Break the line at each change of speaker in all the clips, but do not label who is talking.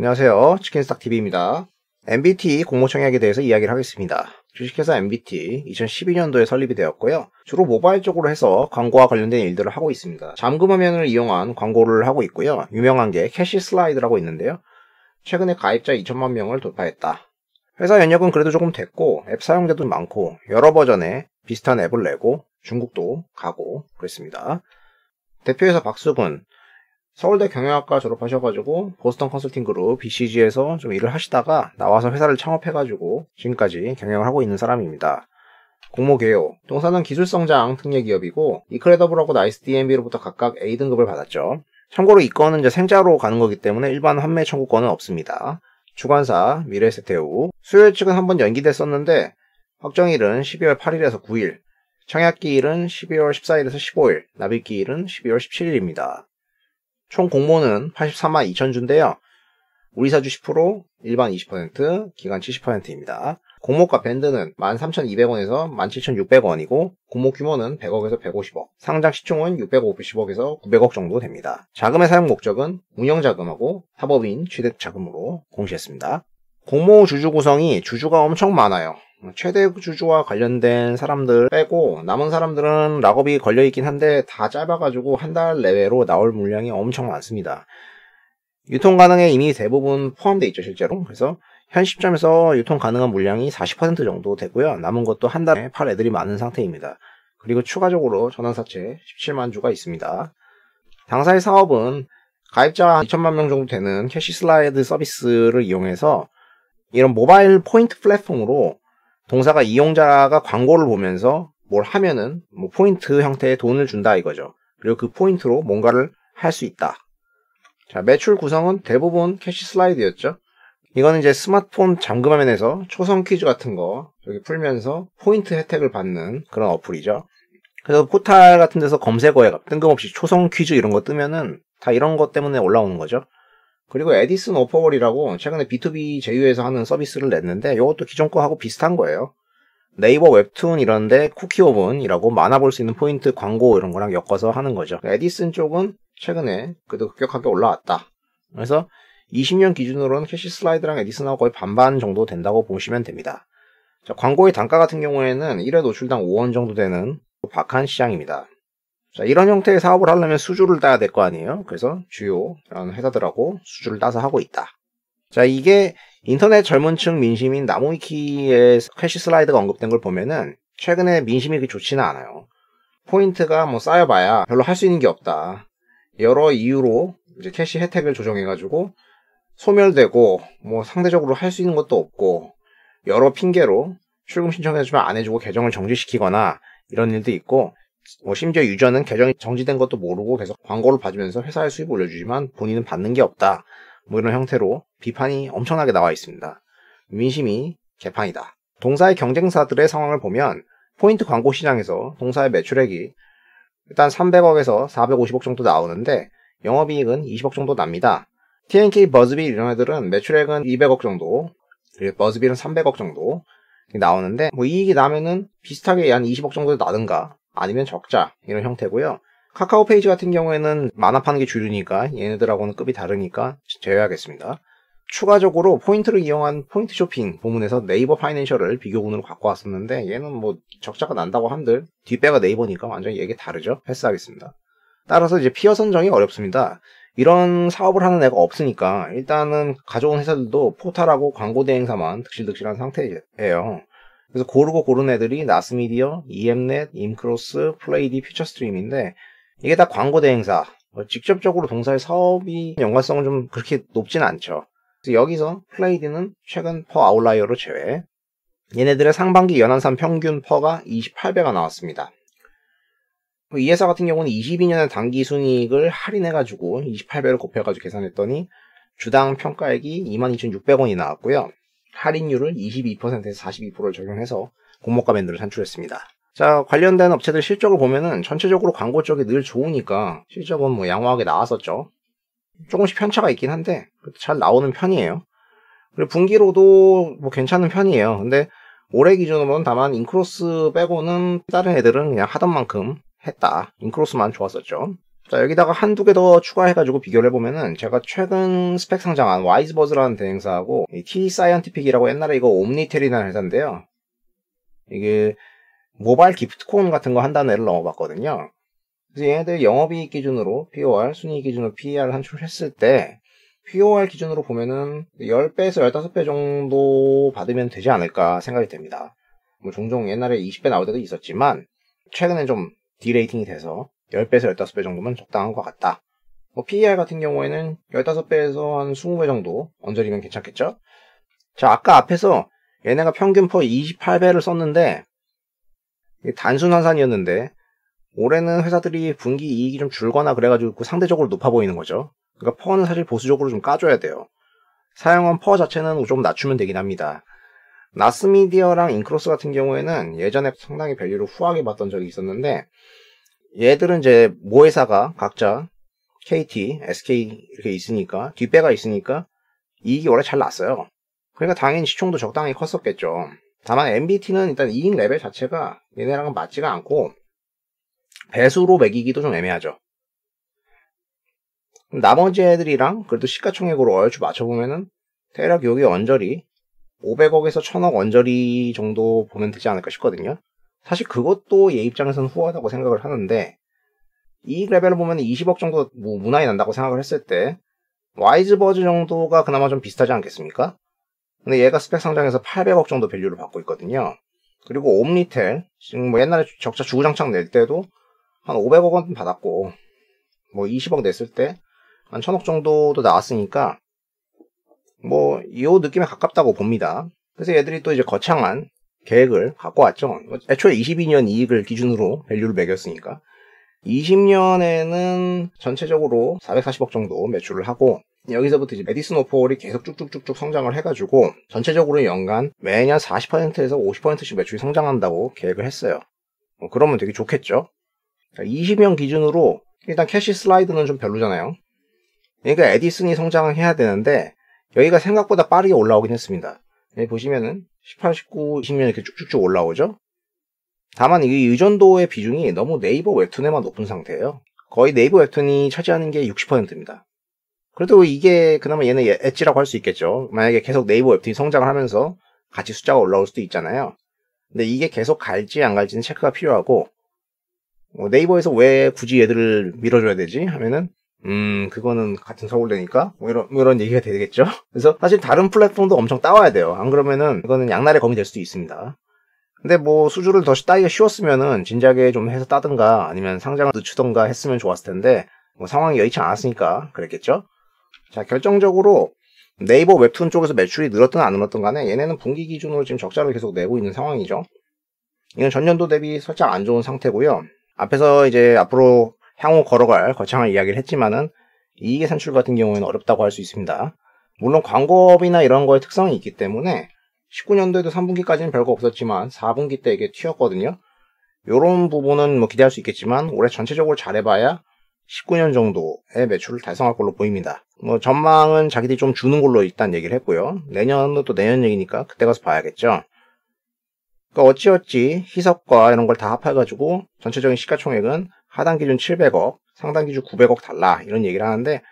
안녕하세요. 치킨스탁TV입니다. MBT 공모청약에 대해서 이야기를 하겠습니다. 주식회사 MBT 2012년도에 설립이 되었고요. 주로 모바일 쪽으로 해서 광고와 관련된 일들을 하고 있습니다. 잠금 화면을 이용한 광고를 하고 있고요. 유명한 게 캐시 슬라이드라고 있는데요. 최근에 가입자 2천만 명을 돌파했다. 회사 연역은 그래도 조금 됐고 앱 사용자도 많고 여러 버전의 비슷한 앱을 내고 중국도 가고 그랬습니다. 대표이사 박수근 서울대 경영학과 졸업하셔가지고 보스턴 컨설팅 그룹 BCG에서 좀 일을 하시다가 나와서 회사를 창업해가지고 지금까지 경영을 하고 있는 사람입니다. 공모개요. 동사는 기술성장 특례기업이고 이크레더블하고 나이스 DMB로부터 각각 A등급을 받았죠. 참고로 이 건은 이제 생자로 가는 거기 때문에 일반 환매 청구권은 없습니다. 주관사 미래세태우 수요일 측은 한번 연기됐었는데 확정일은 12월 8일에서 9일 청약기일은 12월 14일에서 15일 납입기일은 12월 17일입니다. 총 공모는 83만 2천 주인데요. 우리사 주 10%, 일반 20%, 기간 70%입니다. 공모가 밴드는 13,200원에서 17,600원이고 공모 규모는 100억에서 150억, 상장 시총은 650억에서 900억 정도 됩니다. 자금의 사용 목적은 운영자금하고 사법인 취득자금으로 공시했습니다. 공모 주주 구성이 주주가 엄청 많아요. 최대 주주와 관련된 사람들 빼고 남은 사람들은 락업이 걸려있긴 한데 다 짧아가지고 한 달 내외로 나올 물량이 엄청 많습니다. 유통 가능에 이미 대부분 포함되어 있죠 실제로 그래서 현 시점에서 유통 가능한 물량이 40% 정도 되고요 남은 것도 한 달에 팔 애들이 많은 상태입니다 그리고 추가적으로 전환사채 17만 주가 있습니다 당사의 사업은 가입자 2천만 명 정도 되는 캐시 슬라이드 서비스를 이용해서 이런 모바일 포인트 플랫폼으로 동사가 이용자가 광고를 보면서 뭘 하면은 뭐 포인트 형태의 돈을 준다 이거죠. 그리고 그 포인트로 뭔가를 할 수 있다. 자, 매출 구성은 대부분 캐시 슬라이드였죠. 이거는 이제 스마트폰 잠금화면에서 초성 퀴즈 같은 거 여기 풀면서 포인트 혜택을 받는 그런 어플이죠. 그래서 포탈 같은 데서 검색어에 뜬금없이 초성 퀴즈 이런 거 뜨면은 다 이런 것 때문에 올라오는 거죠. 그리고 에디슨 오퍼월이라고 최근에 B2B 제휴에서 하는 서비스를 냈는데 이것도 기존 거하고 비슷한 거예요. 네이버 웹툰 이런데 쿠키 오븐이라고 만화 볼수 있는 포인트 광고 이런 거랑 엮어서 하는 거죠. 그러니까 에디슨 쪽은 최근에 그래도 급격하게 올라왔다. 그래서 20년 기준으로는 캐시 슬라이드랑 에디슨하고 거의 반반 정도 된다고 보시면 됩니다. 자, 광고의 단가 같은 경우에는 1회 노출당 5원 정도 되는 박한 시장입니다. 자, 이런 형태의 사업을 하려면 수주를 따야 될 거 아니에요. 그래서 주요 회사들하고 수주를 따서 하고 있다. 자, 이게 인터넷 젊은 층 민심인 나무위키의 캐시 슬라이드가 언급된 걸 보면은 최근에 민심이 그렇게 좋지는 않아요. 포인트가 뭐 쌓여봐야 별로 할 수 있는 게 없다. 여러 이유로 이제 캐시 혜택을 조정해가지고 소멸되고 뭐 상대적으로 할 수 있는 것도 없고 여러 핑계로 출금 신청해주면 안 해주고 계정을 정지시키거나 이런 일도 있고 뭐 심지어 유저는 계정이 정지된 것도 모르고 계속 광고를 받으면서회사에 수입을 올려주지만 본인은 받는 게 없다. 뭐 이런 형태로 비판이 엄청나게 나와 있습니다. 민심이 개판이다. 동사의 경쟁사들의 상황을 보면 포인트 광고 시장에서 동사의 매출액이 일단 300억에서 450억 정도 나오는데 영업이익은 20억 정도 납니다. TNK, 버즈비 이런 애들은 매출액은 200억 정도, 그리고 버즈비는 300억 정도 나오는데 뭐 이익이 나면은 비슷하게 한 20억 정도 나든가 아니면 적자 이런 형태고요. 카카오 페이지 같은 경우에는 만화 파는 게 주류니까 얘네들하고는 급이 다르니까 제외하겠습니다. 추가적으로 포인트를 이용한 포인트 쇼핑 부문에서 네이버 파이낸셜을 비교군으로 갖고 왔었는데 얘는 뭐 적자가 난다고 한들 뒷배가 네이버니까 완전히 얘기 다르죠. 패스하겠습니다. 따라서 이제 피어 선정이 어렵습니다. 이런 사업을 하는 애가 없으니까 일단은 가져온 회사들도 포탈하고 광고 대행사만 득실득실한 상태예요. 그래서 고르고 고른 애들이 나스미디어, EMnet, 임크로스, 플레이디, 퓨처스트림인데 이게 다 광고 대행사 뭐 직접적으로 동사의 사업이 연관성은 좀 그렇게 높진 않죠. 그래서 여기서 플레이디는 최근 퍼 아웃라이어로 제외. 얘네들의 상반기 연한산 평균 퍼가 28배가 나왔습니다. 뭐 이 회사 같은 경우는 22년의 단기 순이익을 할인해가지고 28배를 곱해가지고 계산했더니 주당 평가액이 22,600원이 나왔고요. 할인율을 22%에서 42%를 적용해서 공모가 밴드를 산출했습니다. 자, 관련된 업체들 실적을 보면은 전체적으로 광고 쪽이 늘 좋으니까 실적은 뭐 양호하게 나왔었죠. 조금씩 편차가 있긴 한데 잘 나오는 편이에요. 그리고 분기로도 뭐 괜찮은 편이에요. 근데 올해 기준으로는 다만 인크로스 빼고는 다른 애들은 그냥 하던 만큼 했다. 인크로스만 좋았었죠. 자 여기다가 한두 개 더 추가해가지고 비교를 해보면은 제가 최근 스펙 상장한 와이즈버즈라는 대행사하고 T-사이언티픽이라고 옛날에 이거 옴니텔이라는 회사인데요. 이게 모바일 기프트콘 같은 거 한다는 애를 넣어봤거든요 그래서 얘네들 영업이익 기준으로 POR, 순이익 기준으로 PER 한출했을때 POR 기준으로 보면은 10배에서 15배 정도 받으면 되지 않을까 생각이 됩니다. 뭐 종종 옛날에 20배 나올 때도 있었지만 최근엔 좀 디레이팅이 돼서 10배에서 15배 정도면 적당한 것 같다. 뭐 PER 같은 경우에는 15배에서 한 20배 정도 언저리면 괜찮겠죠? 자, 아까 앞에서 얘네가 평균 퍼 28배를 썼는데 단순 환산이었는데 올해는 회사들이 분기 이익이 좀 줄거나 그래가지고 그 상대적으로 높아 보이는 거죠. 그러니까 퍼는 사실 보수적으로 좀 까줘야 돼요. 사용한 퍼 자체는 좀 낮추면 되긴 합니다. 나스미디어랑 인크로스 같은 경우에는 예전에 상당히 밸류를 후하게 봤던 적이 있었는데 얘들은 이제 모회사가 각자 KT, SK 이렇게 있으니까 뒷배가 있으니까 이익이 원래 잘 났어요. 그러니까 당연히 시총도 적당히 컸었겠죠. 다만 MBT는 일단 이익 레벨 자체가 얘네랑은 맞지가 않고 배수로 매기기도 좀 애매하죠. 나머지 애들이랑 그래도 시가총액으로 얼추 맞춰보면은 대략 여기 언저리 500억에서 1000억 언저리 정도 보면 되지 않을까 싶거든요. 사실 그것도 얘 입장에서는 후하다고 생각을 하는데 이 레벨을 보면 20억 정도 뭐 무난히 난다고 생각을 했을 때 와이즈버즈 정도가 그나마 좀 비슷하지 않겠습니까? 근데 얘가 스펙 상장에서 800억 정도 밸류를 받고 있거든요. 그리고 옴니텔 지금 뭐 옛날에 적자 주구장창 낼 때도 한 500억 원 받았고 뭐 20억 냈을 때 한 1000억 정도도 나왔으니까 뭐 이 느낌에 가깝다고 봅니다. 그래서 얘들이 또 이제 거창한 계획을 갖고 왔죠. 애초에 22년 이익을 기준으로 밸류를 매겼으니까. 20년에는 전체적으로 440억 정도 매출을 하고 여기서부터 이제 메디슨 오폴이 계속 쭉쭉쭉쭉 성장을 해가지고 전체적으로 연간 매년 40%에서 50%씩 매출이 성장한다고 계획을 했어요. 뭐 그러면 되게 좋겠죠. 20년 그러니까 기준으로 일단 캐시 슬라이드는 좀 별로잖아요. 그러니까 에디슨이 성장해야 을 되는데 여기가 생각보다 빠르게 올라오긴 했습니다. 여기 예, 보시면은 18, 19, 20년 이렇게 쭉쭉쭉 올라오죠. 다만 이 의존도의 비중이 너무 네이버 웹툰에만 높은 상태예요. 거의 네이버 웹툰이 차지하는 게 60%입니다. 그래도 이게 그나마 얘는 예, 엣지라고 할 수 있겠죠. 만약에 계속 네이버 웹툰이 성장을 하면서 같이 숫자가 올라올 수도 있잖아요. 근데 이게 계속 갈지 안 갈지는 체크가 필요하고 어, 네이버에서 왜 굳이 얘들을 밀어줘야 되지 하면은 음, 그거는 같은 서울대니까? 뭐 이런, 뭐 이런 얘기가 되겠죠? 그래서 사실 다른 플랫폼도 엄청 따와야 돼요. 안 그러면은 이거는 양날의 검이 될 수도 있습니다. 근데 뭐 수주를 더 따기가 쉬웠으면은 진작에 좀 해서 따든가 아니면 상장을 늦추던가 했으면 좋았을 텐데 뭐 상황이 여의치 않았으니까 그랬겠죠? 자, 결정적으로 네이버 웹툰 쪽에서 매출이 늘었든 안 늘었든 간에 얘네는 분기 기준으로 지금 적자를 계속 내고 있는 상황이죠. 이건 전년도 대비 살짝 안 좋은 상태고요. 앞에서 이제 앞으로 향후 걸어갈 거창한 이야기를 했지만은 이익의 산출 같은 경우에는 어렵다고 할 수 있습니다. 물론 광고업이나 이런 거의 특성이 있기 때문에 19년도에도 3분기까지는 별거 없었지만 4분기 때 이게 튀었거든요. 이런 부분은 뭐 기대할 수 있겠지만 올해 전체적으로 잘해봐야 19년 정도의 매출을 달성할 걸로 보입니다. 뭐 전망은 자기들이 좀 주는 걸로 일단 얘기를 했고요. 내년도 또 내년 얘기니까 그때 가서 봐야겠죠. 그러니까 어찌어찌 희석과 이런 걸 다 합해가지고 전체적인 시가총액은 하단 기준 700억, 상단 기준 900억 달라 이런 얘기를 하는데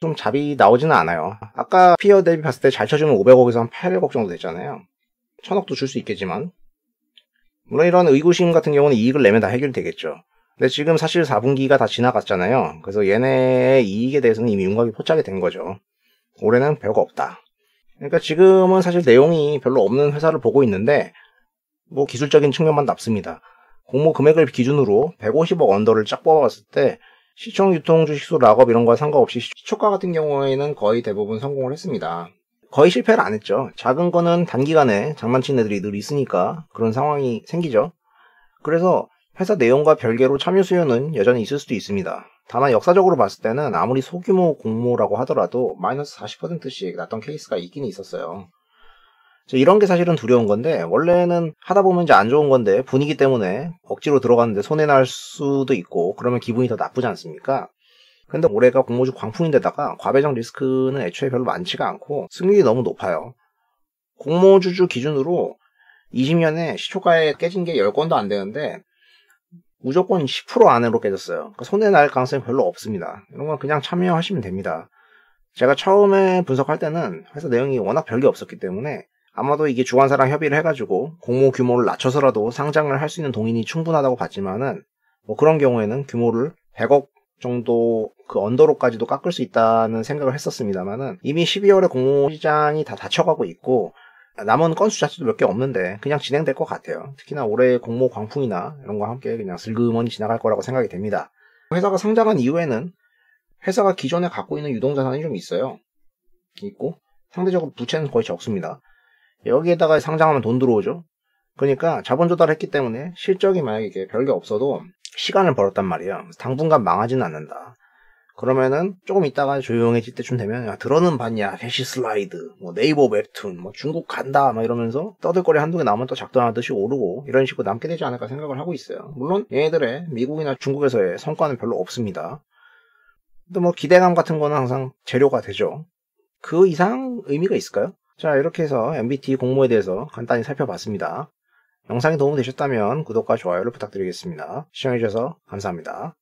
좀 잡이 나오지는 않아요. 아까 피어 대비 봤을 때 잘 쳐주면 500억에서 한 800억 정도 됐잖아요. 1000억도 줄 수 있겠지만 물론 이런 의구심 같은 경우는 이익을 내면 다 해결되겠죠. 근데 지금 사실 4분기가 다 지나갔잖아요. 그래서 얘네의 이익에 대해서는 이미 윤곽이 포착이 된 거죠. 올해는 별거 없다. 그러니까 지금은 사실 내용이 별로 없는 회사를 보고 있는데 뭐 기술적인 측면만 남습니다 공모 금액을 기준으로 150억 언더를 쫙 뽑아봤을 때시청 유통 주식수 락업 이런 거 상관없이 시초가 같은 경우에는 거의 대부분 성공을 했습니다. 거의 실패를 안 했죠. 작은 거는 단기간에 장난친 애들이 늘 있으니까 그런 상황이 생기죠. 그래서 회사 내용과 별개로 참여 수요는 여전히 있을 수도 있습니다. 다만 역사적으로 봤을 때는 아무리 소규모 공모라고 하더라도 마이너스 40%씩 났던 케이스가 있긴 있었어요. 이런 게 사실은 두려운 건데 원래는 하다 보면 이제 안 좋은 건데 분위기 때문에 억지로 들어갔는데 손해 날 수도 있고 그러면 기분이 더 나쁘지 않습니까? 근데 올해가 공모주 광풍인데다가 과배정 리스크는 애초에 별로 많지가 않고 승률이 너무 높아요. 공모주주 기준으로 20년에 시초가에 깨진 게 10건도 안 되는데 무조건 10% 안으로 깨졌어요. 그러니까 손해 날 가능성이 별로 없습니다. 이런 건 그냥 참여하시면 됩니다. 제가 처음에 분석할 때는 회사 내용이 워낙 별게 없었기 때문에 아마도 이게 주관사랑 협의를 해가지고 공모 규모를 낮춰서라도 상장을 할 수 있는 동인이 충분하다고 봤지만은 뭐 그런 경우에는 규모를 100억 정도 그 언더로까지도 깎을 수 있다는 생각을 했었습니다만은 이미 12월에 공모 시장이 다 닫혀가고 있고 남은 건수 자체도 몇 개 없는데 그냥 진행될 것 같아요. 특히나 올해 공모 광풍이나 이런 거와 함께 그냥 슬그머니 지나갈 거라고 생각이 됩니다. 회사가 상장한 이후에는 회사가 기존에 갖고 있는 유동자산이 좀 있어요. 있고 상대적으로 부채는 거의 적습니다. 여기에다가 상장하면 돈 들어오죠. 그러니까 자본 조달했기 때문에 실적이 만약에 별게 없어도 시간을 벌었단 말이에요. 당분간 망하진 않는다. 그러면은 조금 있다가 조용해질 때쯤 되면 야 들어는 봤냐 대시 슬라이드 뭐 네이버 웹툰 뭐 중국 간다 막 이러면서 떠들거리 한두 개 나오면 또 작동하듯이 오르고 이런 식으로 남게 되지 않을까 생각을 하고 있어요 물론 얘네들의 미국이나 중국에서의 성과는 별로 없습니다 근데 뭐 기대감 같은 거는 항상 재료가 되죠 그 이상 의미가 있을까요? 자 이렇게 해서 m b t 공모에 대해서 간단히 살펴봤습니다. 영상이 도움되셨다면 구독과 좋아요를 부탁드리겠습니다. 시청해주셔서 감사합니다.